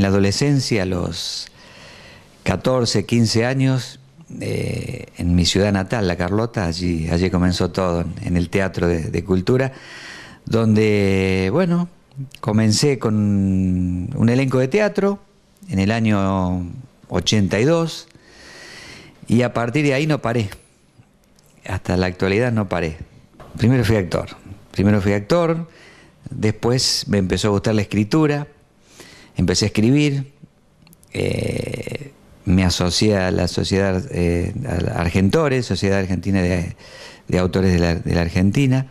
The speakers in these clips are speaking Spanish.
en la adolescencia, a los 14, 15 años, eh, en mi ciudad natal, La Carlota, allí, allí comenzó todo, en el Teatro de, de Cultura, donde, bueno, comencé con un elenco de teatro en el año 82 y a partir de ahí no paré. Hasta la actualidad no paré. Primero fui actor, primero fui actor, después me empezó a gustar la escritura, empecé a escribir, eh, me asocié a la Sociedad eh, Argentores, Sociedad Argentina de, Autores de la, Argentina.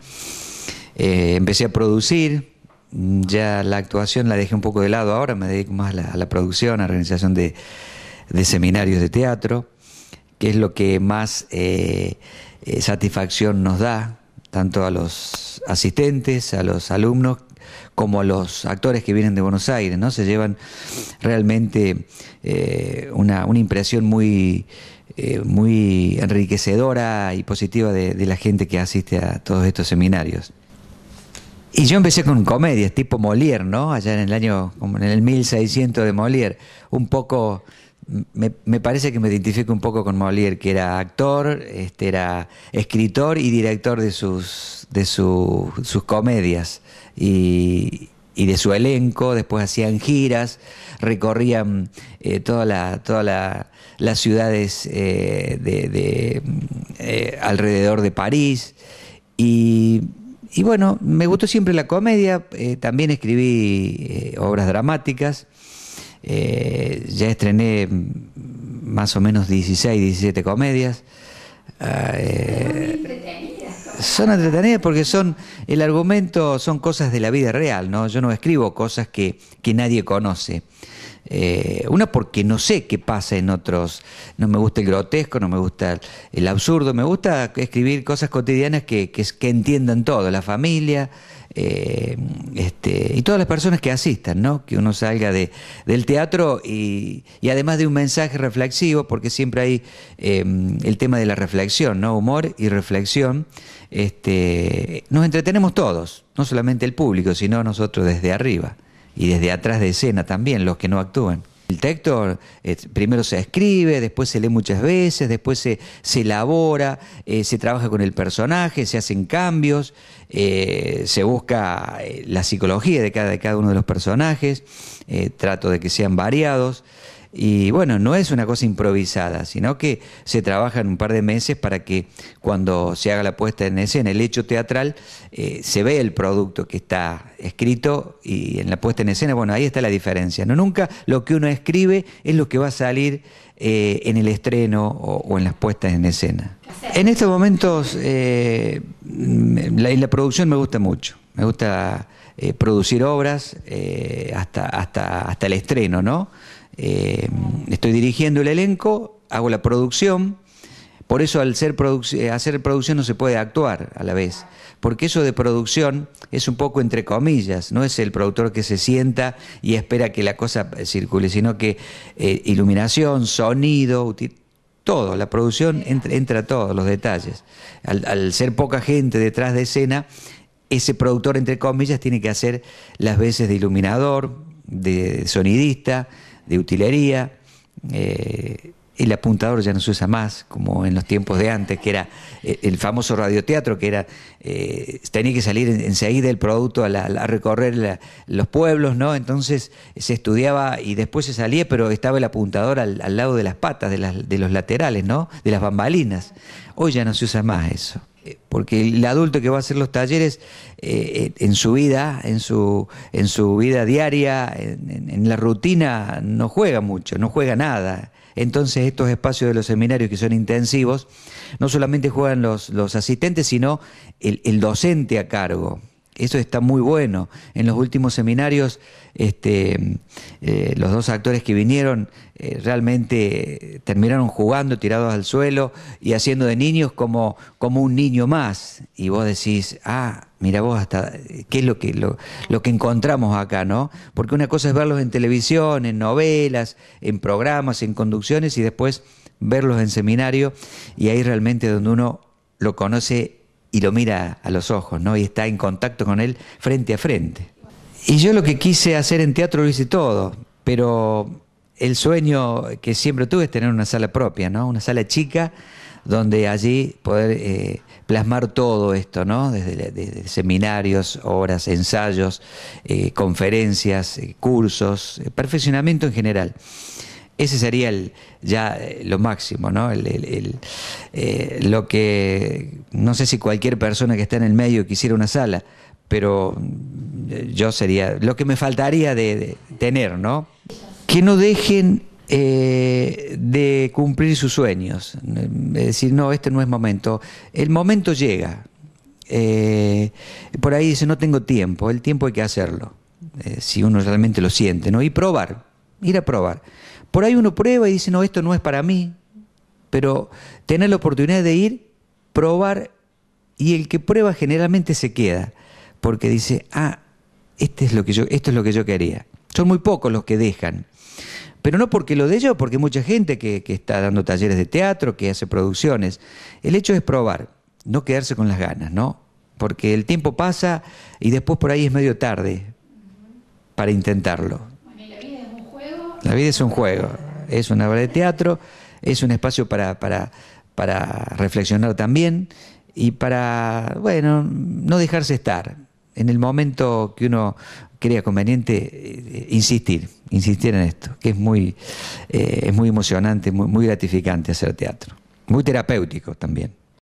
Eh, empecé a producir, ya la actuación la dejé un poco de lado ahora, me dedico más a la, producción, a la organización de, seminarios de teatro, que es lo que más satisfacción nos da, tanto a los asistentes, a los alumnos, como los actores que vienen de Buenos Aires, ¿no? Se llevan realmente eh, una, una, impresión muy, eh, muy enriquecedora y positiva de, de la gente que asiste a todos estos seminarios. Y yo empecé con comedias tipo Molière, ¿no? Allá en el año, como en el 1600 de Molière, un poco me, me, parece que me identifico un poco con Molière, que era actor, este, era escritor y director de sus, de sus comedias y, de su elenco. Después hacían giras, recorrían eh, todas las ciudades eh, de, eh, alrededor de París. Y, y, bueno, me gustó siempre la comedia. Eh, también escribí obras dramáticas. Eh, ya estrené más o menos 16, 17 comedias. Ah, eh, son entretenidas porque son, el argumento son cosas de la vida real, ¿no? Yo no escribo cosas que nadie conoce. Eh, una porque no sé qué pasa en otros, no me gusta el grotesco, no me gusta el absurdo, me gusta escribir cosas cotidianas que, que entiendan todo, la familia eh, este, y todas las personas que asistan, ¿no? que uno salga del teatro y, además de un mensaje reflexivo, porque siempre hay eh, el tema de la reflexión, ¿no? humor y reflexión, este, nos entretenemos todos, no solamente el público, sino nosotros desde arriba y desde atrás de escena también, los que no actúan. El texto eh, primero se escribe, después se lee muchas veces, después se, se elabora, eh, se trabaja con el personaje, se hacen cambios, eh, se busca la psicología de cada, de cada uno de los personajes, trato de que sean variados. Y bueno, no es una cosa improvisada, sino que se trabaja en un par de meses para que cuando se haga la puesta en escena, el hecho teatral, eh, se ve el producto que está escrito y en la puesta en escena, bueno, ahí está la diferencia. No nunca lo que uno escribe es lo que va a salir eh, en el estreno o, en las puestas en escena. En estos momentos, eh, la, producción me gusta mucho. Me gusta eh, producir obras hasta, hasta, hasta el estreno, ¿no? Eh, estoy dirigiendo el elenco, hago la producción, por eso al ser eh, hacer producción no se puede actuar a la vez, porque eso de producción es un poco entre comillas, no es el productor que se sienta y espera que la cosa circule, sino que eh, iluminación, sonido, todo, la producción entra, todos los detalles. al ser poca gente detrás de escena, ese productor entre comillas tiene que hacer las veces de iluminador, de sonidista, de utilería. Eh, el apuntador ya no se usa más, como en los tiempos de antes, que era eh, el famoso radioteatro, que era eh, tenía que salir enseguida del producto a, recorrer los pueblos, ¿no? Entonces se estudiaba y después se salía, pero estaba el apuntador al, lado de las patas, de, de los laterales, ¿no? De las bambalinas. Hoy ya no se usa más eso porque el adulto que va a hacer los talleres eh, eh, en su vida, en su, en su vida diaria, en, la rutina, no juega mucho, no juega nada. Entonces estos espacios de los seminarios que son intensivos, no solamente juegan los, los asistentes, sino el docente a cargo. Eso está muy bueno. En los últimos seminarios, este, eh, los dos actores que vinieron eh, realmente eh, terminaron jugando, tirados al suelo y haciendo de niños como, como un niño más. Y vos decís, ah, mira vos hasta qué es lo que lo, lo, que encontramos acá, ¿no? Porque una cosa es verlos en televisión, en novelas, en programas, en conducciones y después verlos en seminario y ahí realmente donde uno lo conoce y lo mira a los ojos, ¿no? Y está en contacto con él frente a frente. Y yo lo que quise hacer en teatro lo hice todo, pero el sueño que siempre tuve es tener una sala propia, ¿no? Una sala chica donde allí poder eh, plasmar todo esto, ¿no? Desde, seminarios, obras, ensayos, eh, conferencias, eh, cursos, perfeccionamiento en general. Ese sería el, ya eh, lo máximo, ¿no? El, eh, lo que no sé si cualquier persona que está en el medio quisiera una sala, pero mm, yo sería lo que me faltaría de, tener, ¿no? Que no dejen eh, de cumplir sus sueños, mm, es decir, no, este no es momento, el momento llega. por ahí dice, no tengo tiempo, el tiempo hay que hacerlo, si uno realmente lo siente, ¿no? Y probar, ir a probar. Por ahí uno prueba y dice, no, esto no es para mí, pero tener la oportunidad de ir, probar, y el que prueba generalmente se queda, porque dice, ah, este es lo que yo, esto es lo que yo quería. Son muy pocos los que dejan. Pero no porque lo de ellos, porque mucha gente que, que está dando talleres de teatro, que hace producciones. El hecho es probar, no quedarse con las ganas, ¿no? Porque el tiempo pasa y después por ahí es medio tarde para intentarlo. La vida es un juego, es una obra de teatro, es un espacio para, para, reflexionar también y para, bueno, no dejarse estar. En el momento que uno crea conveniente, eh, insistir, insistir en esto, que es muy, eh, es muy emocionante, muy, muy gratificante hacer teatro. Muy terapéutico también.